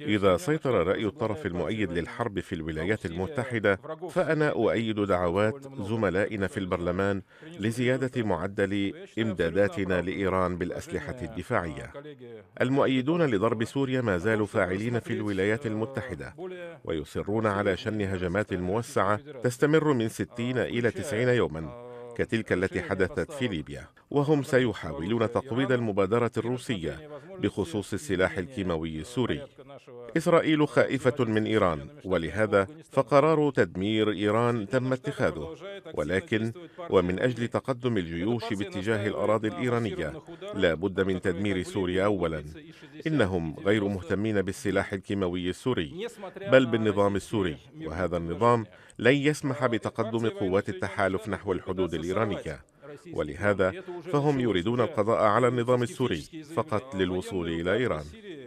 إذا سيطر رأي الطرف المؤيد للحرب في الولايات المتحدة فأنا أؤيد دعوات زملائنا في البرلمان لزيادة معدل إمداداتنا لإيران بالأسلحة الدفاعية. المؤيدون لضرب سوريا ما زالوا فاعلين في الولايات المتحدة ويصرون على شن هجمات موسعة تستمر من 60 إلى 90 يوماً كتلك التي حدثت في ليبيا وهم سيحاولون تقويض المبادرة الروسية بخصوص السلاح الكيماوي السوري إسرائيل خائفة من إيران ولهذا فقرار تدمير إيران تم اتخاذه ولكن ومن أجل تقدم الجيوش باتجاه الأراضي الإيرانية لا بد من تدمير سوريا أولا إنهم غير مهتمين بالسلاح الكيماوي السوري بل بالنظام السوري وهذا النظام لن يسمح بتقدم قوات التحالف نحو الحدود الإيرانية ولهذا فهم يريدون القضاء على النظام السوري فقط للوصول إلى إيران